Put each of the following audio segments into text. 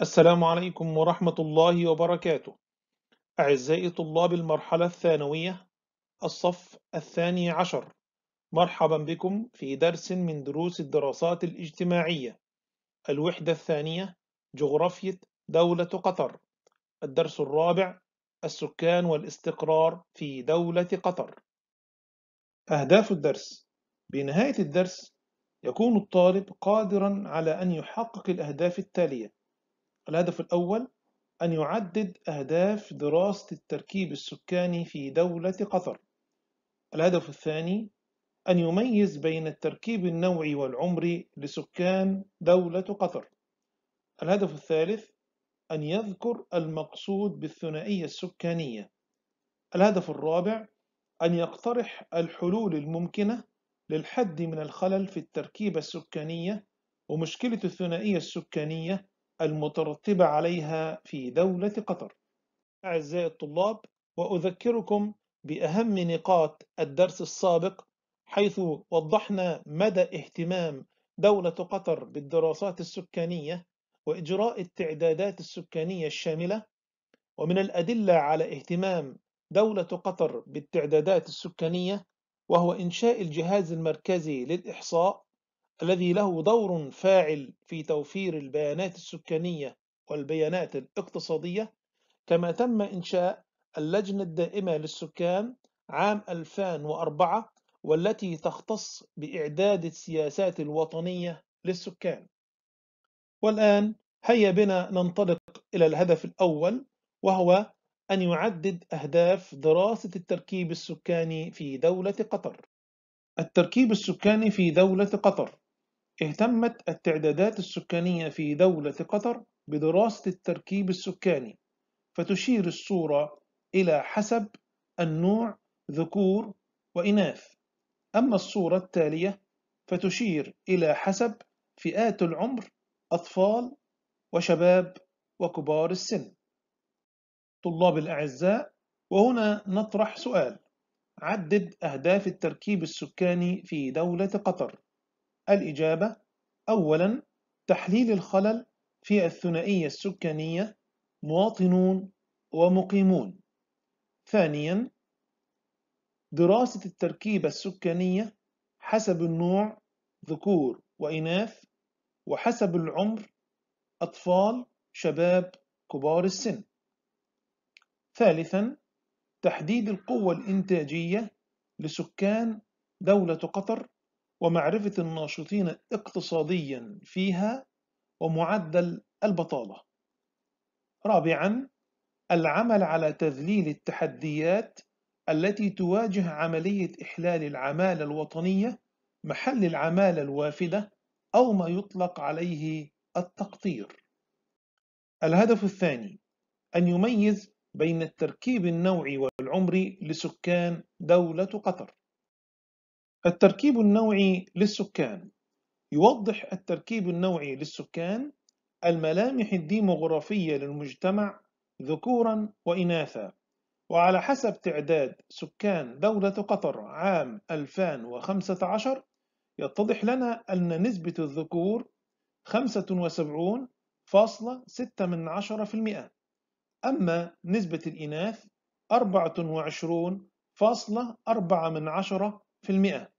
السلام عليكم ورحمة الله وبركاته أعزائي طلاب المرحلة الثانوية الصف الثاني عشر مرحبا بكم في درس من دروس الدراسات الاجتماعية الوحدة الثانية جغرافية دولة قطر الدرس الرابع السكان والاستقرار في دولة قطر أهداف الدرس بنهاية الدرس يكون الطالب قادرا على أن يحقق الأهداف التالية الهدف الأول أن يعدد أهداف دراسة التركيب السكاني في دولة قطر الهدف الثاني أن يميز بين التركيب النوعي والعمري لسكان دولة قطر الهدف الثالث أن يذكر المقصود بالثنائية السكانية الهدف الرابع أن يقترح الحلول الممكنة للحد من الخلل في التركيبة السكانية ومشكلة الثنائية السكانية المترتبة عليها في دولة قطر أعزائي الطلاب وأذكركم بأهم نقاط الدرس السابق حيث وضحنا مدى اهتمام دولة قطر بالدراسات السكانية وإجراء التعدادات السكانية الشاملة ومن الأدلة على اهتمام دولة قطر بالتعدادات السكانية وهو إنشاء الجهاز المركزي للإحصاء الذي له دور فاعل في توفير البيانات السكانية والبيانات الاقتصادية كما تم إنشاء اللجنة الدائمة للسكان عام 2004 والتي تختص بإعداد السياسات الوطنية للسكان والآن هيا بنا ننطلق إلى الهدف الأول وهو أن يعدد أهداف دراسة التركيب السكاني في دولة قطر التركيب السكاني في دولة قطر اهتمت التعدادات السكانية في دولة قطر بدراسة التركيب السكاني فتشير الصورة إلى حسب النوع ذكور وإناث أما الصورة التالية فتشير إلى حسب فئات العمر أطفال وشباب وكبار السن طلاب الأعزاء وهنا نطرح سؤال عدد أهداف التركيب السكاني في دولة قطر الإجابة أولا تحليل الخلل في الثنائية السكانية مواطنون ومقيمون ثانيا دراسة التركيبة السكانية حسب النوع ذكور وإناث وحسب العمر أطفال شباب كبار السن ثالثا تحديد القوة الإنتاجية لسكان دولة قطر ومعرفة الناشطين اقتصاديا فيها ومعدل البطالة. رابعا العمل على تذليل التحديات التي تواجه عملية إحلال العمالة الوطنية محل العمالة الوافدة أو ما يطلق عليه التقطير. الهدف الثاني أن يميز بين التركيب النوعي والعمري لسكان دولة قطر. التركيب النوعي للسكان يوضح التركيب النوعي للسكان الملامح الديموغرافية للمجتمع ذكورا وإناثا وعلى حسب تعداد سكان دولة قطر عام 2015 يتضح لنا أن نسبة الذكور 75.6% من عشرة في المئة أما نسبة الإناث 24.4% من عشرة في المئة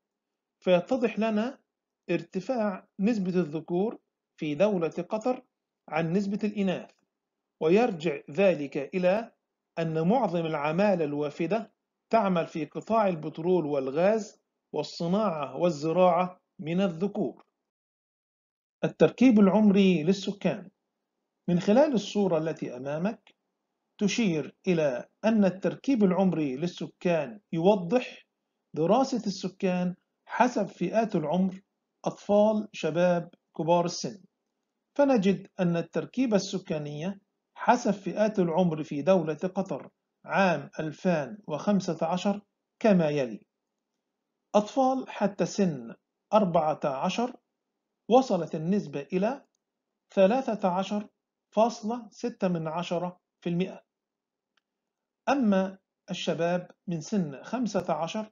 فيتضح لنا ارتفاع نسبة الذكور في دولة قطر عن نسبة الإناث ويرجع ذلك إلى أن معظم العمالة الوافدة تعمل في قطاع البترول والغاز والصناعة والزراعة من الذكور التركيب العمري للسكان من خلال الصورة التي أمامك تشير إلى أن التركيب العمري للسكان يوضح دراسة السكان حسب فئات العمر أطفال شباب كبار السن فنجد أن التركيبة السكانية حسب فئات العمر في دولة قطر عام 2015 كما يلي أطفال حتى سن 14 وصلت النسبة إلى 13.6% أما الشباب من سن 15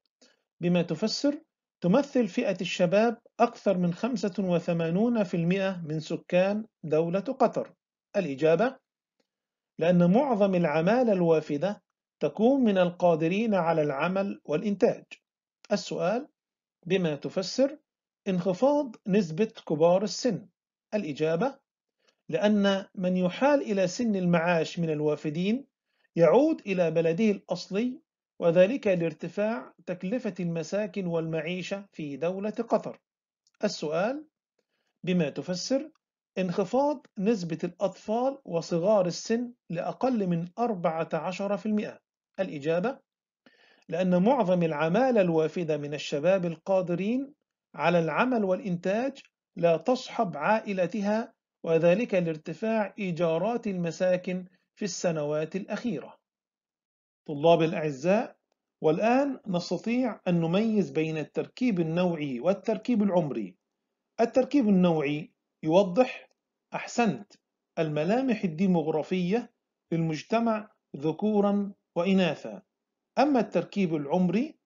بما تفسر تمثل فئة الشباب أكثر من 85% من سكان دولة قطر الإجابة لأن معظم العمالة الوافدة تكون من القادرين على العمل والإنتاج السؤال بما تفسر انخفاض نسبة كبار السن الإجابة لأن من يحال إلى سن المعاش من الوافدين يعود إلى بلده الأصلي وذلك لارتفاع تكلفة المساكن والمعيشة في دولة قطر السؤال بما تفسر انخفاض نسبة الأطفال وصغار السن لأقل من 14% الإجابة لأن معظم العمالة الوافدة من الشباب القادرين على العمل والإنتاج لا تصحب عائلتها وذلك لارتفاع إيجارات المساكن في السنوات الأخيرة طلاب الأعزاء والآن نستطيع أن نميز بين التركيب النوعي والتركيب العمري التركيب النوعي يوضح أحسنت الملامح الديموغرافية للمجتمع ذكورا وإناثا أما التركيب العمري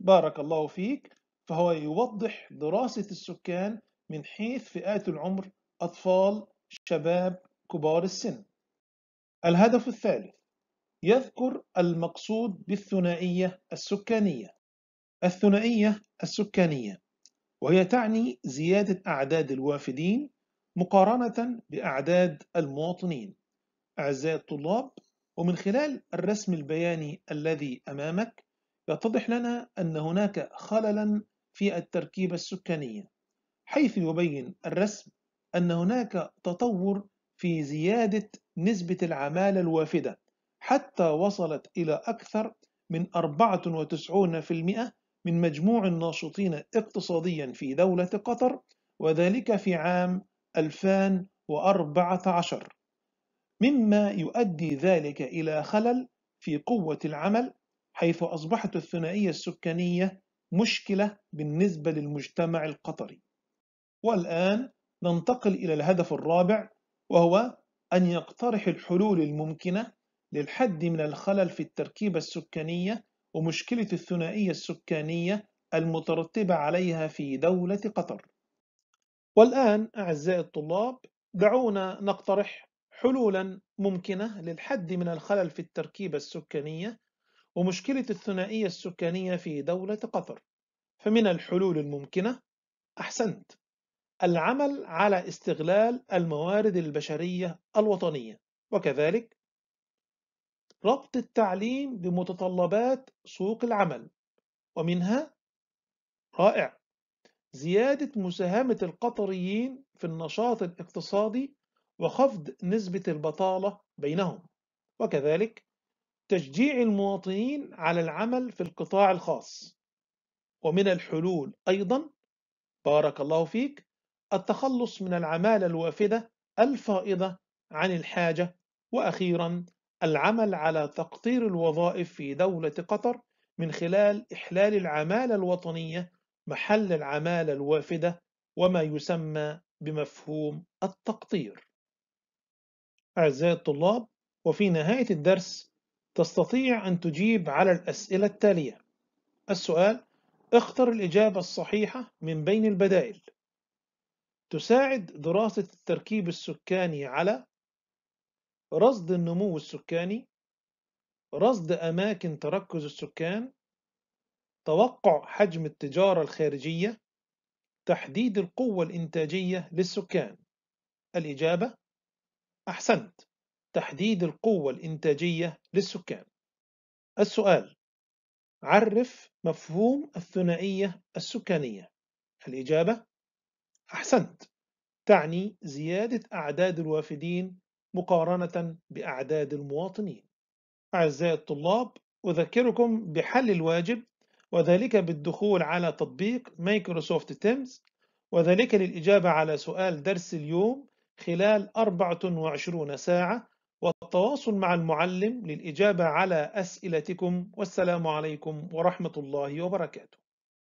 بارك الله فيك فهو يوضح دراسة السكان من حيث فئات العمر أطفال شباب كبار السن الهدف الثالث يذكر المقصود بالثنائية السكانية الثنائية السكانية وهي تعني زيادة أعداد الوافدين مقارنة بأعداد المواطنين أعزائي الطلاب ومن خلال الرسم البياني الذي أمامك يتضح لنا أن هناك خللا في التركيبة السكانية حيث يبين الرسم أن هناك تطور في زيادة نسبة العمالة الوافدة حتى وصلت إلى أكثر من 94% من مجموع الناشطين اقتصاديا في دولة قطر وذلك في عام 2014 مما يؤدي ذلك إلى خلل في قوة العمل حيث أصبحت الثنائية السكانية مشكلة بالنسبة للمجتمع القطري والآن ننتقل إلى الهدف الرابع وهو أن يقترح الحلول الممكنة للحد من الخلل في التركيبة السكانية ومشكلة الثنائية السكانية المترتبة عليها في دولة قطر والآن أعزائي الطلاب دعونا نقترح حلولا ممكنة للحد من الخلل في التركيبة السكانية ومشكلة الثنائية السكانية في دولة قطر فمن الحلول الممكنة أحسنت العمل على استغلال الموارد البشرية الوطنية وكذلك ربط التعليم بمتطلبات سوق العمل ومنها رائع زيادة مساهمة القطريين في النشاط الاقتصادي وخفض نسبة البطالة بينهم وكذلك تشجيع المواطنين على العمل في القطاع الخاص ومن الحلول أيضا بارك الله فيك التخلص من العمالة الوافدة الفائضة عن الحاجة وأخيرا العمل على تقطير الوظائف في دولة قطر من خلال إحلال العمالة الوطنية محل العمالة الوافدة وما يسمى بمفهوم التقطير. أعزائي الطلاب، وفي نهاية الدرس تستطيع أن تجيب على الأسئلة التالية: السؤال: اختر الإجابة الصحيحة من بين البدائل. تساعد دراسة التركيب السكاني على رصد النمو السكاني رصد أماكن تركز السكان توقع حجم التجارة الخارجية تحديد القوة الإنتاجية للسكان الإجابة أحسنت تحديد القوة الإنتاجية للسكان السؤال عرف مفهوم الثنائية السكانية الإجابة أحسنت تعني زيادة أعداد الوافدين مقارنة بأعداد المواطنين أعزائي الطلاب أذكركم بحل الواجب وذلك بالدخول على تطبيق مايكروسوفت تيمز وذلك للإجابة على سؤال درس اليوم خلال 24 ساعة والتواصل مع المعلم للإجابة على أسئلتكم والسلام عليكم ورحمة الله وبركاته